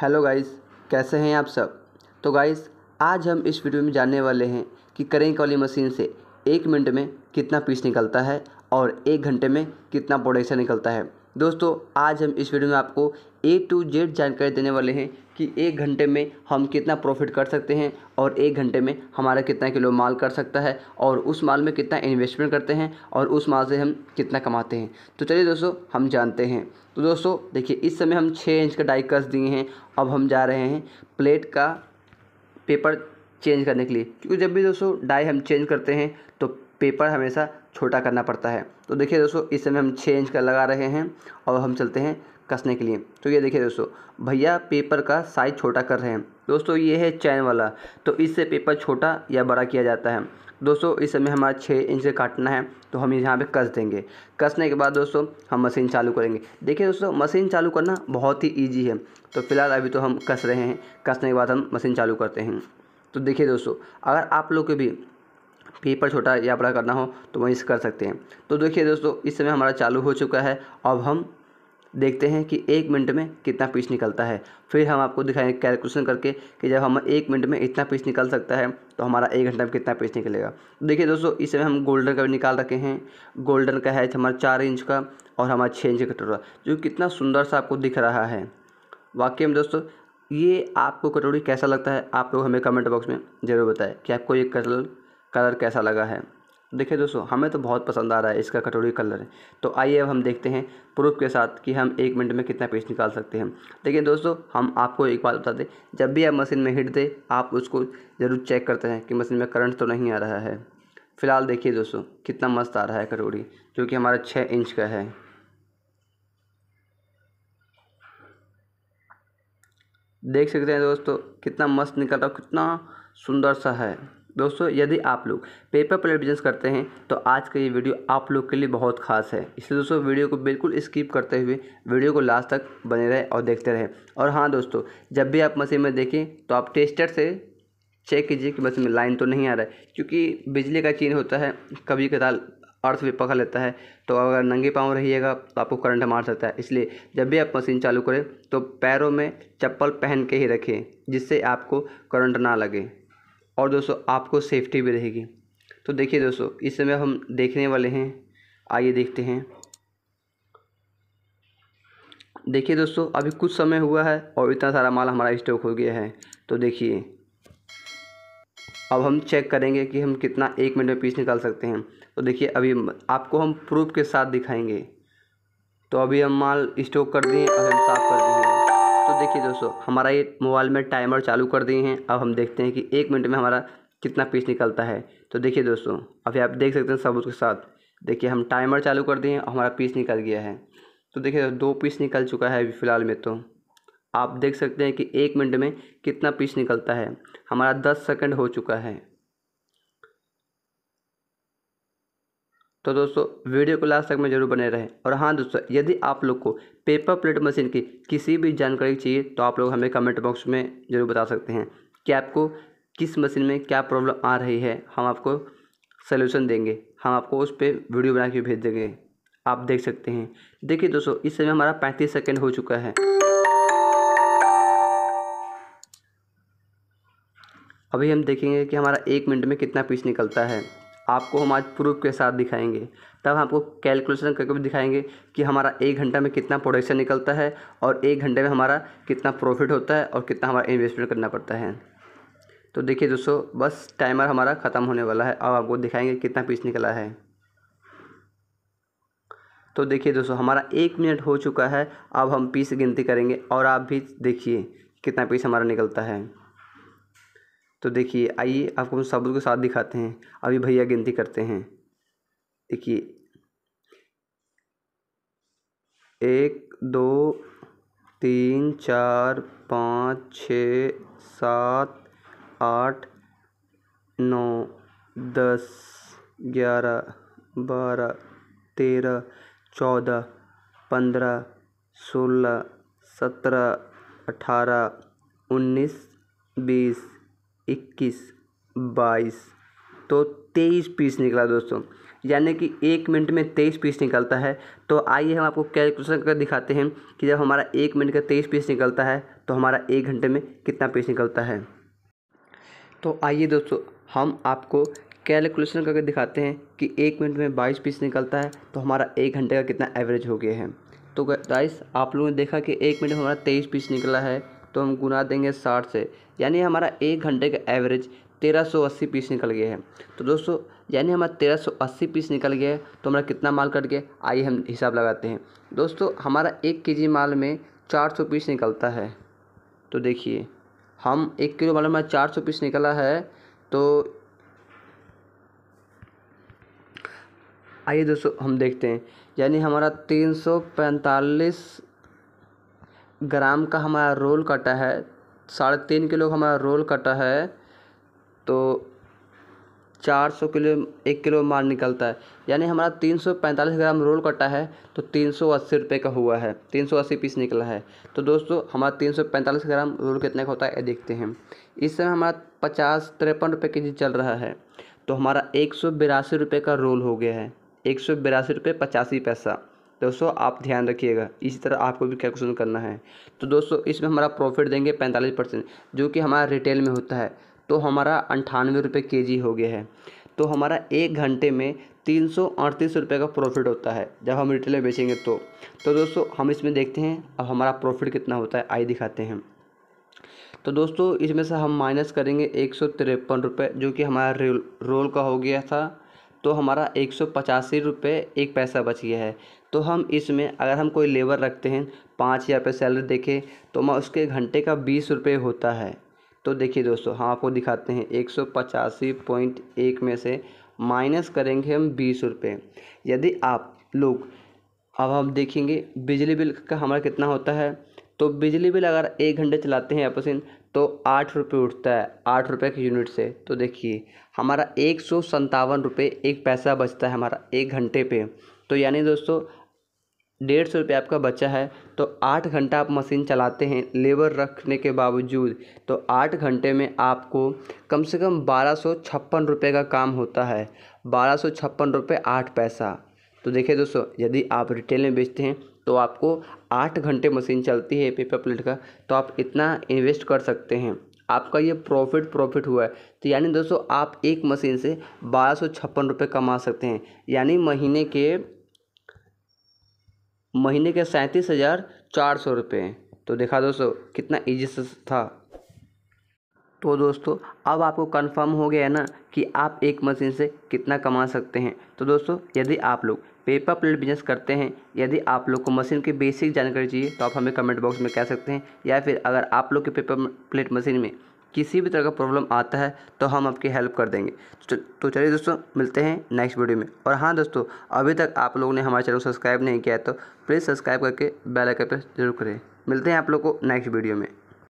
hello guys कैसे हैं आप सब तो गाइस आज हम इस वीडियो में जानने वाले हैं कि करेंक वाली मशीन से एक मिनट में कितना पीस निकलता है और एक घंटे में कितना प्रोडक्शन निकलता है दोस्तों आज हम इस वीडियो में आपको ए टू जेड जानकारी देने वाले हैं कि एक घंटे में हम कितना प्रॉफिट कर सकते हैं और एक घंटे में हमारा कितना किलो माल कर सकता है और उस माल में कितना इन्वेस्टमेंट करते हैं और उस माल से हम कितना कमाते हैं तो चलिए दोस्तों हम जानते हैं तो दोस्तों देखिए इस समय हम छः इंच का डाई कस दिए हैं अब हम जा रहे हैं प्लेट का पेपर चेंज करने के लिए क्योंकि जब भी दोस्तों डाई हम चेंज करते हैं तो पेपर हमेशा छोटा करना पड़ता है तो देखिए दोस्तों इस समय हम छः इंच का लगा रहे हैं और हम चलते हैं कसने के लिए तो ये देखिए दोस्तों भैया पेपर का साइज़ छोटा कर रहे हैं दोस्तों ये है चैन वाला तो इससे पेपर छोटा या बड़ा किया जाता है दोस्तों इस समय हमारा छः इंच से काटना है तो हम यहाँ पे कस देंगे कसने के बाद दोस्तों हम मशीन चालू करेंगे देखिए दोस्तों मशीन चालू करना बहुत ही ईजी है तो फिलहाल अभी तो हम कस रहे हैं कसने के बाद हम मशीन चालू करते हैं तो देखिए दोस्तों अगर आप लोग के भी पेपर छोटा या बड़ा करना हो तो वहीं से कर सकते हैं तो देखिए दोस्तों इस समय हमारा चालू हो चुका है अब हम देखते हैं कि एक मिनट में कितना पीस निकलता है फिर हम आपको दिखाएंगे कैलकुलेशन करके कि जब हम एक मिनट में इतना पीस निकल सकता है तो हमारा एक घंटा में कितना पीस निकलेगा तो देखिए दोस्तों इस समय हम गोल्डन का भी निकाल रखे हैं गोल्डन का है हमारा चार इंच का और हमारा छः इंच का कटोरा जो कितना सुंदर सा आपको दिख रहा है वाकई में दोस्तों ये आपको कटोरी कैसा लगता है आप लोग हमें कमेंट बॉक्स में ज़रूर बताएं कि आपको ये कटोरी कलर कैसा लगा है देखिए दोस्तों हमें तो बहुत पसंद आ रहा है इसका कटोरी कलर तो आइए अब हम देखते हैं प्रूफ के साथ कि हम एक मिनट में कितना पीस निकाल सकते हैं देखिए दोस्तों हम आपको एक बात बता दें जब भी आप मशीन में हिट दें आप उसको ज़रूर चेक करते हैं कि मशीन में करंट तो नहीं आ रहा है फ़िलहाल देखिए दोस्तों कितना मस्त आ रहा है कटोरी जो कि हमारा छः इंच का है देख सकते हैं दोस्तों कितना मस्त निकल रहा कितना सुंदर सा है दोस्तों यदि आप लोग पेपर प्लेट बिजनेस करते हैं तो आज का ये वीडियो आप लोग के लिए बहुत खास है इसलिए दोस्तों वीडियो को बिल्कुल स्किप करते हुए वीडियो को लास्ट तक बने रहे और देखते रहें और हाँ दोस्तों जब भी आप मशीन में देखें तो आप टेस्टर से चेक कीजिए कि मशीन में लाइन तो नहीं आ रहा है क्योंकि बिजली का चीन होता है कभी कदार अर्थ भी पकड़ लेता है तो अगर नंगे पाँव रहिएगा तो आपको करंट मार सकता है इसलिए जब भी आप मशीन चालू करें तो पैरों में चप्पल पहन के ही रखें जिससे आपको करंट ना लगे और दोस्तों आपको सेफ्टी भी रहेगी तो देखिए दोस्तों इस समय हम देखने वाले हैं आइए देखते हैं देखिए दोस्तों अभी कुछ समय हुआ है और इतना सारा माल हमारा स्टॉक हो गया है तो देखिए अब हम चेक करेंगे कि हम कितना एक मिनट में पीस निकाल सकते हैं तो देखिए अभी आपको हम प्रूफ के साथ दिखाएंगे तो अभी हम माल स्टॉक कर दिए और हम साफ़ कर दिए तो देखिए दोस्तों हमारा ये मोबाइल में टाइमर चालू कर दिए हैं अब हम देखते हैं कि एक मिनट में हमारा कितना पीस निकलता है तो देखिए दोस्तों अभी आप देख सकते हैं सब उसके साथ देखिए हम टाइमर चालू कर दिए और हमारा पीस निकल गया है तो देखिए दो पीस निकल चुका है अभी फ़िलहाल में तो आप देख सकते हैं कि एक मिनट में कितना पीस निकलता है हमारा दस सेकंड हो चुका है तो दोस्तों वीडियो को लास्ट तक में जरूर बने रहें और हाँ दोस्तों यदि आप लोग को पेपर प्लेट मशीन की किसी भी जानकारी चाहिए तो आप लोग हमें कमेंट बॉक्स में ज़रूर बता सकते हैं कि आपको किस मशीन में क्या प्रॉब्लम आ रही है हम आपको सोल्यूशन देंगे हम आपको उस पर वीडियो बना के भेज देंगे आप देख सकते हैं देखिए दोस्तों इस समय हमारा पैंतीस सेकेंड हो चुका है अभी हम देखेंगे कि हमारा एक मिनट में कितना पीस निकलता है आपको हम आज प्रूफ के साथ दिखाएंगे तब आपको कैलकुलेशन करके भी दिखाएंगे कि हमारा एक घंटा में कितना प्रोडक्शन निकलता है और एक घंटे में हमारा कितना प्रॉफिट होता है और कितना हमारा इन्वेस्टमेंट करना पड़ता है तो देखिए दोस्तों बस टाइमर हमारा ख़त्म होने वाला है अब आपको दिखाएंगे कितना पीस निकला है तो देखिए दोस्तों हमारा एक मिनट हो चुका है अब हम पीस गिनती करेंगे और आप भी देखिए कितना पीस हमारा निकलता है तो देखिए आइए आपको हम शब्दों के साथ दिखाते हैं अभी भैया गिनती करते हैं देखिए एक दो तीन चार पाँच छ सात आठ नौ दस ग्यारह बारह तेरह चौदह पंद्रह सोलह सत्रह अठारह उन्नीस बीस इक्कीस बाईस तो तेईस पीस निकला दोस्तों यानी कि एक मिनट में तेईस पीस निकलता है तो आइए हम आपको कैलकुलेशन कर दिखाते हैं कि जब हमारा एक मिनट का तेईस पीस निकलता है तो हमारा एक घंटे में कितना पीस निकलता है तो आइए दोस्तों हम आपको कैलकुलेशन करके दिखाते हैं कि एक मिनट में बाईस पीस निकलता है तो हमारा एक घंटे का कितना एवरेज हो गया है तो गाइस आप लोगों ने देखा कि एक मिनट में हमारा तेईस पीस निकला है तो हम गुना देंगे साठ से यानी हमारा एक घंटे का एवरेज तेरह सौ अस्सी पीस निकल गया है तो दोस्तों यानी हमारा तेरह सौ अस्सी पीस निकल गया है तो हमारा कितना माल कट गया आइए हम हिसाब लगाते हैं दोस्तों हमारा एक के जी माल में चार सौ पीस निकलता है तो देखिए हम एक किलो माल में चार सौ पीस निकला है तो आइए दोस्तों हम देखते हैं यानी हमारा तीन सौ पैंतालीस ग्राम का हमारा रोल कटा है साढ़े तीन किलो का हमारा रोल कटा है तो चार सौ किलो एक किलो माल निकलता है यानी हमारा तीन सौ पैंतालीस ग्राम रोल कटा है तो तीन सौ अस्सी रुपये का हुआ है तीन सौ अस्सी पीस निकला है तो दोस्तों हमारा तीन सौ पैंतालीस ग्राम रोल कितने का होता है देखते हैं इस समय हमारा पचास तिरपन रुपये के जी चल रहा है तो हमारा एक सौ बिरासी रुपये का रोल हो गया है एक सौ बिरासी रुपये पचासी पैसा तो दोस्तों आप ध्यान रखिएगा इसी तरह आपको भी कैलकुलेशन करना है तो दोस्तों इसमें हमारा प्रॉफिट देंगे पैंतालीस परसेंट जो कि हमारा रिटेल में होता है तो हमारा अंठानवे रुपये के जी हो गया है तो हमारा एक घंटे में तीन सौ अड़तीस रुपये का प्रॉफिट होता है जब हम रिटेल में बेचेंगे तो तो दोस्तों हम इसमें देखते हैं अब हमारा प्रॉफिट कितना होता है आई दिखाते हैं तो दोस्तों इसमें से हम माइनस करेंगे एक सौ तिरपन रुपये जो कि हमारा रोल का हो गया था तो हमारा एक सौ पचासी रुपये एक पैसा बच गया है तो हम इसमें अगर हम कोई लेबर रखते हैं पाँच हज़ार रुपये सैलरी देखें तो मैं उसके घंटे का बीस रुपये होता है तो देखिए दोस्तों हम आपको दिखाते हैं एक सौ पचासी पॉइंट एक में से माइनस करेंगे हम बीस रुपये यदि आप लोग अब हम देखेंगे बिजली बिल का हमारा कितना होता है तो बिजली बिल अगर एक घंटे चलाते हैं अपन तो आठ रुपये उठता है आठ रुपये के यूनिट से तो देखिए हमारा एक सौ संतावन रुपये एक पैसा बचता है हमारा एक घंटे पे तो यानी दोस्तों डेढ़ सौ रुपये आपका बचा है तो आठ घंटा आप मशीन चलाते हैं लेबर रखने के बावजूद तो आठ घंटे में आपको कम से कम बारह सौ छप्पन रुपये का काम होता है बारह सौ छप्पन रुपये आठ पैसा तो देखिए दोस्तों यदि आप रिटेल में बेचते हैं तो आपको आठ घंटे मशीन चलती है पेपर प्लेट का तो आप इतना इन्वेस्ट कर सकते हैं आपका ये प्रॉफिट प्रॉफिट हुआ है तो यानी दोस्तों आप एक मशीन से बारह सौ छप्पन रुपये कमा सकते हैं यानी महीने के महीने के सैंतीस हज़ार चार सौ रुपये हैं तो देखा दोस्तों कितना ईजी से था तो दोस्तों अब आपको कंफर्म हो गया है ना कि आप एक मशीन से कितना कमा सकते हैं तो दोस्तों यदि आप लोग पेपर प्लेट बिजनेस करते हैं यदि आप लोग को मशीन की बेसिक जानकारी चाहिए तो आप हमें कमेंट बॉक्स में कह सकते हैं या फिर अगर आप लोग के पेपर प्लेट मशीन में किसी भी तरह का प्रॉब्लम आता है तो हम आपकी हेल्प कर देंगे तो, तो चलिए दोस्तों मिलते हैं नेक्स्ट वीडियो में और हाँ दोस्तों अभी तक आप लोगों ने हमारे चैनल को सब्सक्राइब नहीं किया है तो प्लीज़ सब्सक्राइब करके बेल आइकन पर जरूर करें मिलते हैं आप लोग को नेक्स्ट वीडियो में